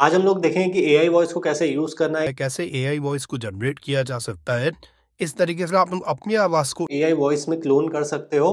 आज हम लोग देखेंगे कि एआई वॉइस को कैसे यूज करना है कैसे एआई वॉइस को जनरेट किया जा सकता है इस तरीके से आप अपनी आवाज को एआई वॉइस में क्लोन कर सकते हो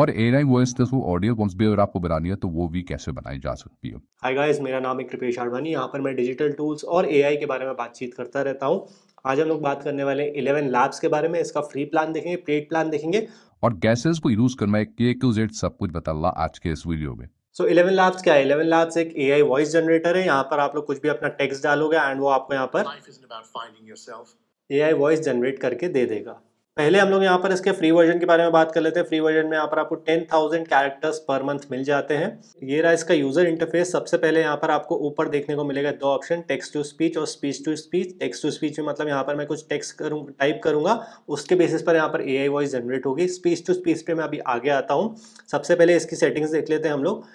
और एआई वॉइस प्लस वो ऑडियो कॉन्स भी अगर आपको बनानी है तो वो भी कैसे बनाई जा सकती है हाय गाइस मेरा नाम है कृपेश आडवाणी यहाँ पर मैं डिजिटल टूल्स और एआई के बारे में बातचीत करता रहता हूँ आज हम लोग बात करने वाले इलेवन लैब्स के बारे में इसका फ्री प्लान देखेंगे पेड प्लान देखेंगे और गैसेस को यूज करना है के क्यू जेड सब कुछ बताऊंगा आज के इस वीडियो में सो इलेवन लैब्स क्या है इलेवन लैब्स एक ए आई वॉइस जनरेटर है यहाँ पर आप लोग कुछ भी अपना टेक्स्ट डालोगे एंड वो आपको यहाँ पर ए आई वॉइस जनरेट करके दे देगा पहले हम लोग यहाँ पर इसके फ्री वर्जन के बारे में बात कर लेते हैं फ्री वर्जन में यहाँ पर आपको ten thousand characters per month मिल जाते हैं ये रहा इसका यूजर इंटरफेस सबसे पहले यहाँ पर आपको ऊपर देखने को मिलेगा दो ऑप्शन टेक्स्ट टू स्पीच और speech to speech text to speech में मतलब यहाँ पर मैं कुछ टेक्स करूँ टाइप करूंगा उसके बेसिस पर यहाँ पर ए वॉइस जनरेट होगी स्पीच टू स्पीच पर मैं अभी आगे आता हूँ सबसे पहले इसकी सेटिंग्स देख लेते हैं हम लोग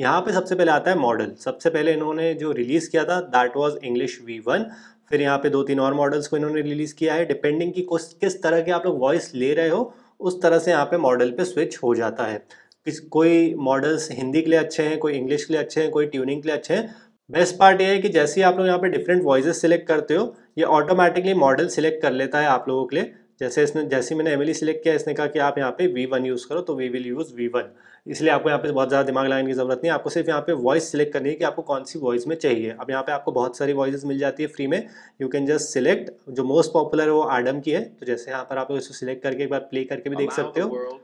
यहाँ पे सबसे पहले आता है मॉडल सबसे पहले इन्होंने जो रिलीज़ किया था that was English V one फिर यहाँ पे दो तीन और मॉडल्स को इन्होंने रिलीज़ किया है डिपेंडिंग कि किस तरह के आप लोग वॉइस ले रहे हो उस तरह से यहाँ पे मॉडल पे स्विच हो जाता है किस कोई मॉडल्स हिंदी के लिए अच्छे हैं कोई इंग्लिश के लिए अच्छे हैं कोई ट्यूनिंग के लिए अच्छे हैं बेस्ट पार्ट ये है कि जैसे ही आप लोग यहाँ पे डिफरेंट वॉइस सिलेक्ट करते हो ये ऑटोमेटिकली मॉडल सिलेक्ट कर लेता है आप लोगों के लिए जैसे इसने जैसे मैंने एमिली सिलेक्ट किया इसने कहा कि आप यहाँ पे वी वन यूज़ करो तो we will use V one इसलिए आपको यहाँ पे बहुत ज़्यादा दिमाग लगाने की ज़रूरत नहीं है आपको सिर्फ यहाँ पे वॉइस सिलेक्ट करनी है कि आपको कौन सी वॉइस में चाहिए अब यहाँ पे आपको बहुत सारी वॉइस मिल जाती है फ्री में यू कैन जस्ट सिलेक्ट जो मोस्ट पॉपुलर है वो आडम की है तो जैसे यहाँ पर आप इसको सिलेक्ट करके एक बार प्ले करके भी देख सकते हो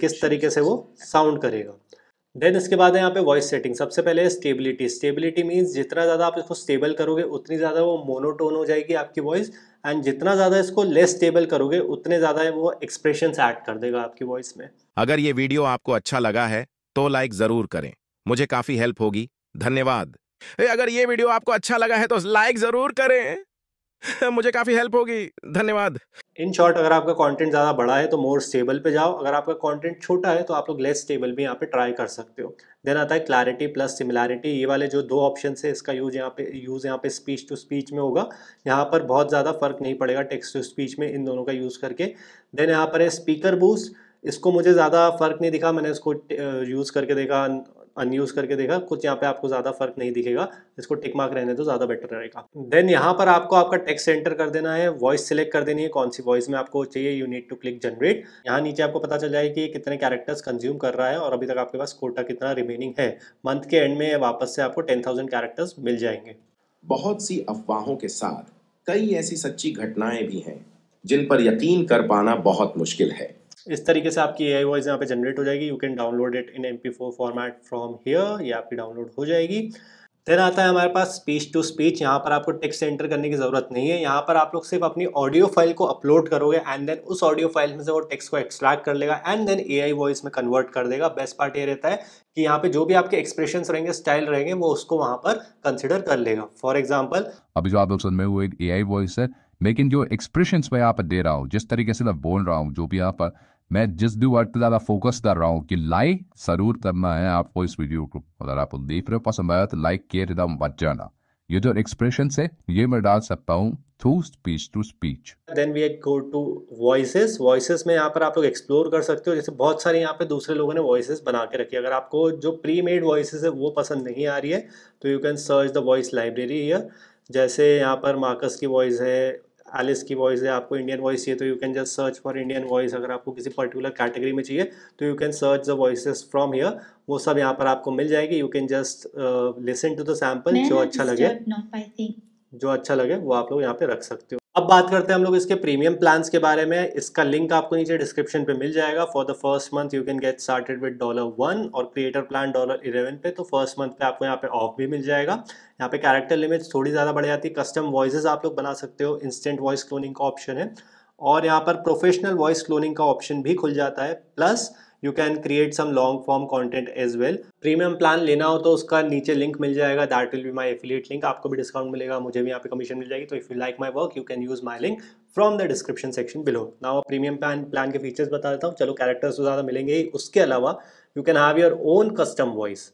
किस तरीके से वो साउंड करेगा देन इसके बाद है यहाँ पे वॉइस सेटिंग सबसे पहले स्टेबिलिटी स्टेबिलिटी मीन्स जितना ज़्यादा आप इसको स्टेबल करोगे उतनी ज़्यादा वो मोनोटोन हो जाएगी आपकी वॉइस एंड जितना ज़्यादा इसको लेस स्टेबल करोगे उतने ज़्यादा वो एक्सप्रेशन ऐड कर देगा आपकी वॉइस में अगर ये वीडियो आपको अच्छा लगा है तो लाइक ज़रूर करें मुझे काफ़ी हेल्प होगी धन्यवाद अगर ये वीडियो आपको अच्छा लगा है तो लाइक ज़रूर करें मुझे काफ़ी हेल्प होगी धन्यवाद इन शॉर्ट अगर आपका कंटेंट ज़्यादा बड़ा है तो मोर स्टेबल पे जाओ अगर आपका कंटेंट छोटा है तो आप लोग लेस स्टेबल भी यहाँ पे ट्राई कर सकते हो देन आता है क्लैरिटी प्लस सिमिलैरिटी ये वाले जो दो ऑप्शन है इसका यूज यहाँ पे यूज़ यहाँ पे स्पीच टू स्पीच में होगा यहाँ पर बहुत ज़्यादा फर्क नहीं पड़ेगा टेक्स्ट टू स्पीच में इन दोनों का यूज़ करके देन यहाँ पर है स्पीकर बूस्ट इसको मुझे ज़्यादा फ़र्क नहीं दिखा मैंने इसको यूज़ करके देखा अनयूज़ करके देखा कुछ यहाँ पे आपको ज़्यादा फर्क नहीं दिखेगा इसको टिक मार्क रहने तो ज़्यादा बेटर रहेगा देन यहाँ पर आपको आपका टेक्स्ट एंटर कर देना है वॉइस सिलेक्ट कर देनी है कौन सी वॉइस में आपको चाहिए you need to click generate यहाँ नीचे आपको पता चल जाएगा कि कितने कैरेक्टर्स कंज्यूम कर रहा है और अभी तक आपके पास कोटा कितना रिमेनिंग है मंथ के एंड में वापस से आपको टेन थाउजेंड कैरेक्टर्स मिल जाएंगे बहुत सी अफवाहों के साथ कई ऐसी सच्ची घटनाएं भी हैं जिन पर यकीन कर पाना बहुत मुश्किल है इस तरीके से आपकी ए आई वॉइस यहाँ पे जनरेट हो जाएगी you can download it in M P four format from here ये आपकी डाउनलोड हो जाएगी देन आता है हमारे पास स्पीच टू स्पीच यहाँ पर आपको टेक्स्ट एंटर करने की ज़रूरत नहीं है यहाँ पर आप लोग सिर्फ अपनी ऑडियो फाइल को अपलोड करोगे एंड देन उस ऑडियो फाइल में से वो टेक्स्ट को एक्सट्रैक्ट कर लेगा and then A I voice में कन्वर्ट कर देगा बेस्ट पार्ट ये रहता है कि यहाँ पे जो भी आपके एक्सप्रेशन रहेंगे स्टाइल रहेंगे वो उसको वहाँ पर कंसिडर कर लेगा फॉर एग्जाम्पल अभी जो आप लोग सुन रहे हो एक ए आई वॉइस है लेकिन जो एक्सप्रेशन में आप दे रहा हूँ जिस तरीके से मैं बोल रहा हूँ जो भी आप मैं जिस भी वर्ड पर ज़्यादा फोकस कर रहा हूँ कि लाइक ज़रूर करना है आपको इस वीडियो को अगर आपको देख रहे हो पसंद आया तो लाइक किए एकदम बच जाना ये जो एक्सप्रेशन है ये मैं डाल सकता हूँ through speech to speech then we go to voice voice में यहाँ पर आप लोग एक्सप्लोर कर सकते हो जैसे बहुत सारे यहाँ पे दूसरे लोगों ने वॉइस बना के रखी है अगर आपको जो प्री मेड वॉइस है वो पसंद नहीं आ रही है तो you can search the voice library जैसे यहाँ पर मार्कस की वॉइस है एलिस की वॉइस है आपको इंडियन वॉइस चाहिए तो you can just search for Indian voice अगर आपको किसी पर्टिकुलर कैटेगरी में चाहिए तो you can search the voice from here वो सब यहाँ पर आपको मिल जाएगी you can just listen to the sample जो अच्छा लगे जो अच्छा लगे वो आप लोग यहाँ पे रख सकते हो अब बात करते हैं हम लोग इसके प्रीमियम प्लान्स के बारे में इसका लिंक आपको नीचे डिस्क्रिप्शन पे मिल जाएगा for the first month you can get started with dollar one और क्रिएटर प्लान डॉलर इलेवन पे तो फर्स्ट मंथ पे आपको यहाँ पे ऑफ भी मिल जाएगा यहाँ पे कैरेक्टर लिमिट्स थोड़ी ज़्यादा बढ़ जाती है कस्टम वॉइस आप लोग बना सकते हो इंस्टेंट वॉइस क्लोनिंग का ऑप्शन है और यहाँ पर प्रोफेशनल वॉइस क्लोनिंग का ऑप्शन भी खुल जाता है plus you can create some long form content as well premium plan लेना हो तो उसका नीचे लिंक मिल जाएगा that will be my affiliate link आपको भी डिस्काउंट मिलेगा मुझे भी यहाँ पे कमीशन मिल जाएगी तो if you like my work you can use my link from the description section below now premium plan plan के फीचर्स बता देता हूँ चलो कैरेक्टर्स तो ज़्यादा मिलेंगे ही उसके अलावा you can have your own custom voice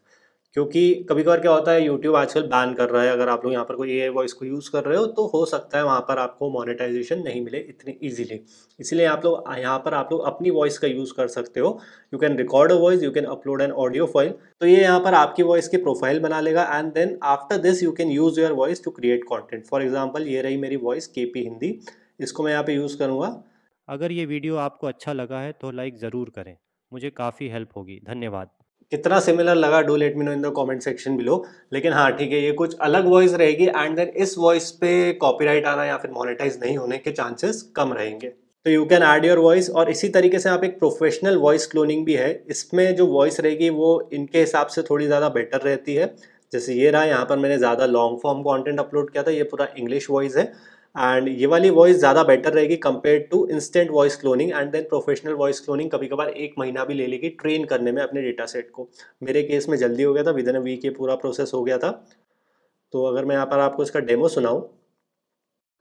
क्योंकि कभी कभार क्या होता है यूट्यूब आजकल बैन कर रहा है अगर आप लोग यहाँ पर कोई ए वॉइस को यूज़ कर रहे हो तो हो सकता है वहाँ पर आपको मोनेटाइजेशन नहीं मिले इतनी ईजिली इसलिए आप लोग यहाँ पर आप लोग अपनी वॉइस का यूज़ कर सकते हो you can record a voice you can upload an audio file तो ये यहाँ पर आपकी वॉइस की प्रोफाइल बना लेगा and then after this you can use your voice to create content for example ये रही मेरी वॉइस के हिंदी इसको मैं यहाँ पर यूज़ करूँगा अगर ये वीडियो आपको अच्छा लगा है तो लाइक ज़रूर करें मुझे काफ़ी हेल्प होगी धन्यवाद कितना सिमिलर लगा do let me know in the comment section below लेकिन हाँ ठीक है ये कुछ अलग वॉइस रहेगी एंड देन इस वॉइस पे कॉपीराइट आना या फिर मोनेटाइज नहीं होने के चांसेस कम रहेंगे तो you can add your voice और इसी तरीके से आप एक प्रोफेशनल वॉइस क्लोनिंग भी है इसमें जो वॉइस रहेगी वो इनके हिसाब से थोड़ी ज़्यादा बेटर रहती है जैसे ये रहा यहाँ पर मैंने ज़्यादा लॉन्ग फॉर्म कॉन्टेंट अपलोड किया था ये पूरा इंग्लिश वॉइस है एंड ये वाली वॉइस ज़्यादा बेटर रहेगी compare to instant voice cloning and then professional voice cloning कभी कभार एक महीना भी ले लेगी ट्रेन करने में अपने डेटा सेट को मेरे केस में जल्दी हो गया था विद इन अ वीक ये पूरा प्रोसेस हो गया था तो अगर मैं यहाँ पर आपको इसका डेमो सुनाऊँ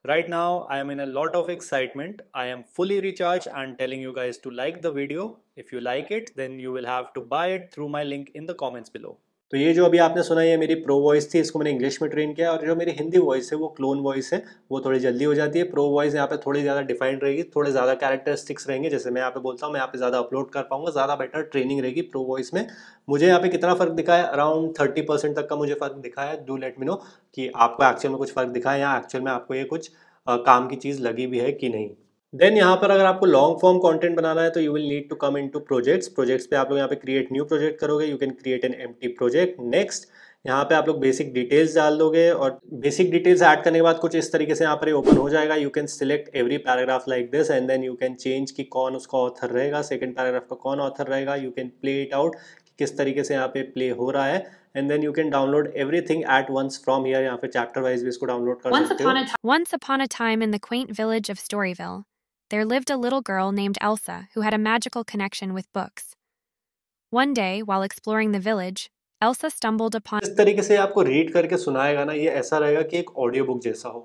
right now I am in a lot of excitement I am fully recharge and telling you guys to like the video if you like it then you will have to buy it through my link in the comments below तो ये जो अभी आपने सुना ये मेरी pro voice थी इसको मैंने इंग्लिश में ट्रेन किया और जो मेरी हिंदी वॉइस है वो क्लोन वॉइस है वो थोड़ी जल्दी हो जाती है प्रो वॉइस यहाँ पे थोड़ी ज़्यादा डिफाइंड रहेगी थोड़े ज़्यादा कैरेक्टरिस्टिक्स रहेंगे जैसे मैं यहाँ पे बोलता हूँ मैं यहाँ पे ज़्यादा अपलोड कर पाऊंगा ज़्यादा बेटर ट्रेनिंग रहेगी प्रो वॉइस में मुझे यहाँ पे कितना फ़र्क दिखा है अराउंड थर्टी तक का मुझे फ़र्क दिखा है डू लेट मी नो कि आपको एक्चुअल में कुछ फ़र्क दिखाया है या एक्चुअल में आपको ये कुछ काम की चीज़ लगी भी है कि नहीं देन यहाँ पर अगर आपको लॉन्ग फॉर्म कंटेंट बनाना है तो you will need to come in to projects projects पे आप लोग यहाँ पे क्रिएट न्यू प्रोजेक्ट करोगे you can create an M project next यहाँ पे आप लोग बेसिक डिटेल्स डाल दोगे और बेसिक डिटेल्स ऐड करने के बाद कुछ इस तरीके से यहाँ पर ओपन हो जाएगा you can select every paragraph like this and then you can change कि कौन उसका ऑथर रहेगा सेकेंड पैराग्राफ का कौन ऑथर रहेगा you can play it out किस तरीके से यहाँ पे प्ले हो रहा है and then you can download everything at once from here यहाँ पे चैप्टर वाइज भी इसको डाउनलोड कर सकते हो Once upon a time in the quaint village of Storyville there lived a little girl named Elsa who had a magical connection with books. One day, while exploring the village, Elsa stumbled upon इस तरीके से आपको read करके सुनाएगा ना ये ऐसा रहेगा कि एक ऑडियो बुक जैसा हो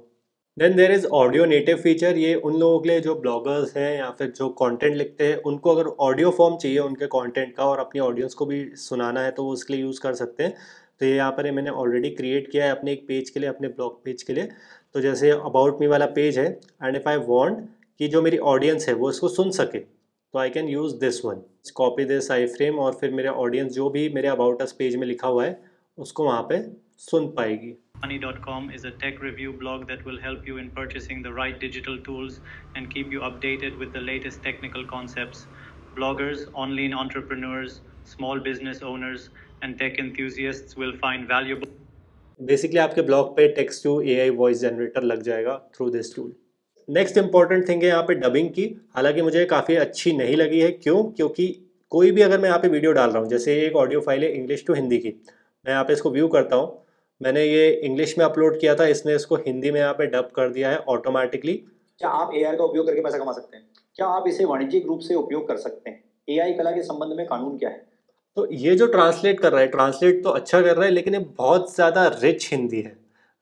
then there is audio native feature ये उन लोगों के लिए जो ब्लॉगर्स हैं या फिर जो कंटेंट लिखते हैं उनको अगर ऑडियो फॉर्म चाहिए उनके कंटेंट का और अपनी ऑडियंस को भी सुनाना है तो वो उसके लिए यूज़ कर सकते हैं तो ये यहाँ पर मैंने ऑलरेडी क्रिएट किया है अपने एक पेज के लिए अपने ब्लॉग पेज के लिए तो जैसे अबाउट मी वाला पेज है एंड इफ़ आई वॉन्ट कि जो मेरी ऑडियंस है वो इसको सुन सके तो I can use this one copy this iframe और फिर मेरा ऑडियंस जो भी मेरे अबाउट अस पेज में लिखा हुआ है उसको वहाँ पे सुन पाएगी Money.com is a tech review blog that will help you in purchasing the right digital tools and keep you updated with the latest technical concepts. Bloggers, online entrepreneurs, small business owners, and tech enthusiasts will find valuable. Basically आपके blog पे text to AI voice generator लग जाएगा through this tool next important thing है यहाँ पे dubbing की हालांकि मुझे काफ़ी अच्छी नहीं लगी है क्यों क्योंकि कोई भी अगर मैं यहाँ पे वीडियो डाल रहा हूँ जैसे एक ऑडियो फाइल है इंग्लिश टू हिंदी की मैं यहाँ पे इसको व्यू करता हूँ मैंने ये इंग्लिश में अपलोड किया था इसने इसको हिंदी में यहाँ पे डब कर दिया है ऑटोमेटिकली क्या आप ए का उपयोग करके पैसा कमा सकते हैं क्या आप इसे वाणिज्यिक रूप से उपयोग कर सकते हैं ए कला के संबंध में कानून क्या है तो ये जो ट्रांसलेट कर रहा है ट्रांसलेट तो अच्छा कर रहा है लेकिन ये बहुत ज़्यादा रिच हिंदी है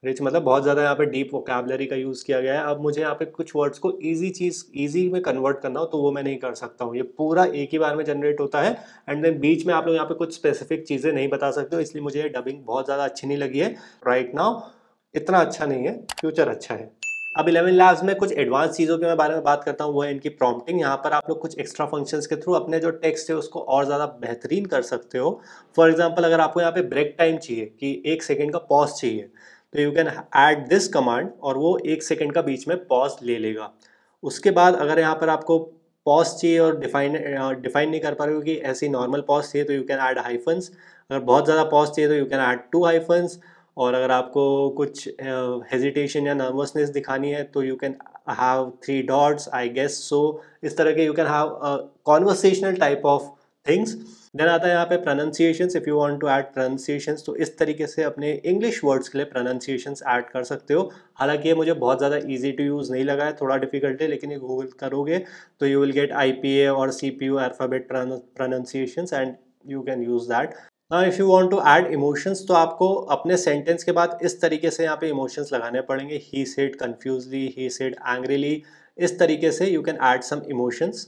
रिच मतलब बहुत ज़्यादा यहाँ पे डीप वोकेबलरी का यूज़ किया गया है अब मुझे यहाँ पे कुछ वर्ड्स को इजी चीज़ इजी में कन्वर्ट करना हो तो वो मैं नहीं कर सकता हूँ ये पूरा एक ही बार में जनरेट होता है एंड देन बीच में आप लोग यहाँ पे कुछ स्पेसिफिक चीज़ें नहीं बता सकते हो इसलिए मुझे ये डबिंग बहुत ज़्यादा अच्छी नहीं लगी है राइट नाउ इतना अच्छा नहीं है फ्यूचर अच्छा है अब इलेवन लैब्स में कुछ एडवांस चीज़ों के मैं बारे में बात करता हूँ वो है इनकी प्रॉम्प्टिंग यहाँ पर आप लोग कुछ एक्स्ट्रा फंक्शंस के थ्रू अपने जो टेक्स्ट है उसको और ज़्यादा बेहतरीन कर सकते हो फॉर एग्जाम्पल अगर आपको यहाँ पे ब्रेक टाइम चाहिए कि एक सेकेंड का पॉज चाहिए तो you can add this command और वो एक सेकेंड का बीच में पॉज ले लेगा उसके बाद अगर यहाँ पर आपको पॉज चाहिए और डिफाइन डिफाइन नहीं कर पा रहे हो कि ऐसी नॉर्मल पॉज चाहिए तो यू कैन ऐड हाइफन्स अगर बहुत ज़्यादा पॉज चाहिए तो you can add two hyphens और अगर आपको कुछ हेजिटेशन uh, या नर्वसनेस दिखानी है तो you can have three dots I guess so इस तरह के you can have conversational type of things then आता है यहाँ पे pronunciation if you want to add pronunciation तो इस तरीके से अपने इंग्लिश वर्ड्स के लिए प्रोनाउंसिएशन ऐड कर सकते हो हालांकि ये मुझे बहुत ज़्यादा ईजी टू यूज़ नहीं लगा है थोड़ा डिफिकल्ट है लेकिन ये गूगल करोगे तो you will get I P A और C P U alphabet pronunciation and you can use that if you want to add emotions तो आपको अपने सेंटेंस के बाद इस तरीके से यहाँ पे इमोशंस लगाने पड़ेंगे he said confusedly he said angrily इस तरीके से you can add some emotions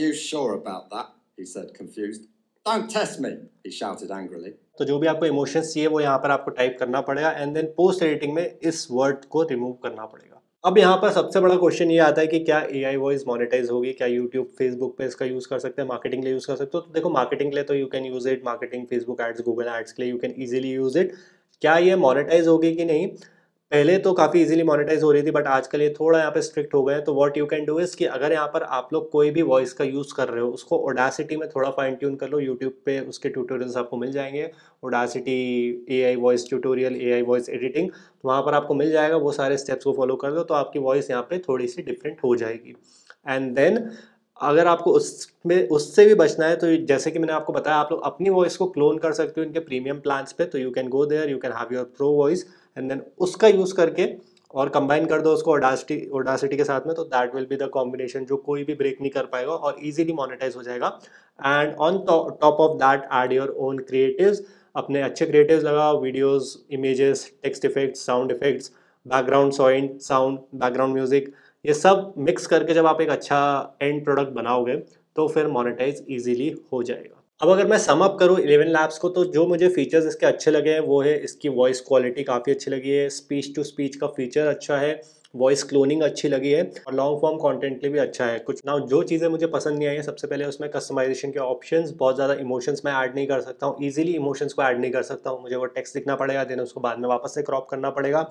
you sure about that he said, confused. Don't test me, he shouted angrily. तो जो भी आपको इमोशंस चाहिए वो यहाँ पर आपको टाइप करना पड़ेगा एंड देन पोस्ट एडिटिंग में इस वर्ड को रिमूव करना पड़ेगा अब यहाँ पर सबसे बड़ा क्वेश्चन ये आता है कि क्या ए आई वॉइस मोनिटाइज होगी क्या यूट्यूब फेसबुक पे इसका यूज़ कर सकते हैं मार्केटिंग के लिए यूज़ कर सकते हो तो देखो मार्केटिंग के लिए तो you can use it marketing Facebook ads Google ads के लिए you can easily use it क्या ये मोनिटाइज होगी कि नहीं पहले तो काफ़ी इजीली मोनेटाइज हो रही थी बट आजकल ये थोड़ा यहाँ पे स्ट्रिक्ट हो गए हैं तो what you can do is कि अगर यहाँ पर आप लोग कोई भी वॉइस का यूज़ कर रहे हो उसको ओडासिटी में थोड़ा फाइन ट्यून कर लो यूट्यूब पे उसके ट्यूटोरियल्स आपको मिल जाएंगे Audacity A I voice tutorial I voice editing वहाँ पर आपको मिल जाएगा वो सारे स्टेप्स को फॉलो कर दो तो आपकी वॉइस यहाँ पर थोड़ी सी डिफरेंट हो जाएगी एंड देन अगर आपको उसमें उससे भी बचना है तो जैसे कि मैंने आपको बताया आप लोग अपनी वॉइस को क्लोन कर सकते हो इनके प्रीमियम प्लान्स पे तो you can go there you can have your pro voice and then उसका यूज़ करके और कंबाइन कर दो उसको ओडासिटी ओडासिटी के साथ में तो that will be the combination जो कोई भी ब्रेक नहीं कर पाएगा और इजीली मोनेटाइज हो जाएगा and on top of that add your own creatives अपने अच्छे क्रिएटिव्स लगा videos images text effects sound effects background sound sound background music ये सब मिक्स करके जब आप एक अच्छा एंड प्रोडक्ट बनाओगे तो फिर मोनेटाइज ईजिली हो जाएगा अब अगर मैं सम अप करूँ इलेवन लैब्स को तो जो मुझे फीचर्स इसके अच्छे लगे हैं वो है इसकी वॉइस क्वालिटी काफ़ी अच्छी लगी है स्पीच टू स्पीच का फीचर अच्छा है वॉइस क्लोनिंग अच्छी लगी है और लॉन्ग फॉर्म कंटेंट के लिए भी अच्छा है कुछ ना जो चीज़ें मुझे पसंद नहीं आई है सबसे पहले उसमें कस्टमाइजेशन के ऑप्शंस बहुत ज़्यादा इमोशंस मैं ऐड नहीं कर सकता हूँ ईजिली इमोशंस को ऐड नहीं कर सकता हूँ मुझे वो टेक्स्ट लिखना पड़ेगा देन उसको बाद में वापस से क्रॉप करना पड़ेगा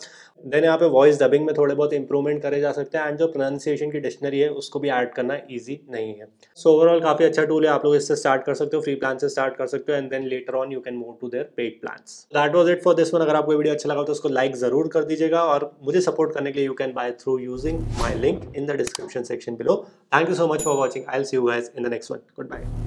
देन यहाँ पे वॉइस डबिंग में थोड़े बहुत इंप्रूवमेंट करे जा सकते हैं एंड जो प्रोनाउंसिएशन की डिक्शनरी है उसको भी ऐड करना ईजी नहीं है सो ओवरऑल काफ़ी अच्छा टूल है आप लोग इससे स्टार्ट कर सकते हो फ्री प्लान से स्टार्ट कर सकते हो and then later on you can move to their paid plan that was it for this one अगर आपको वीडियो अच्छा लगा तो उसको लाइक ज़रूर कर दीजिएगा और मुझे सपोर्ट करने के लिए you can By buy through using my link in the description section below. Thank you so much for watching. I'll see you guys in the next one. Goodbye.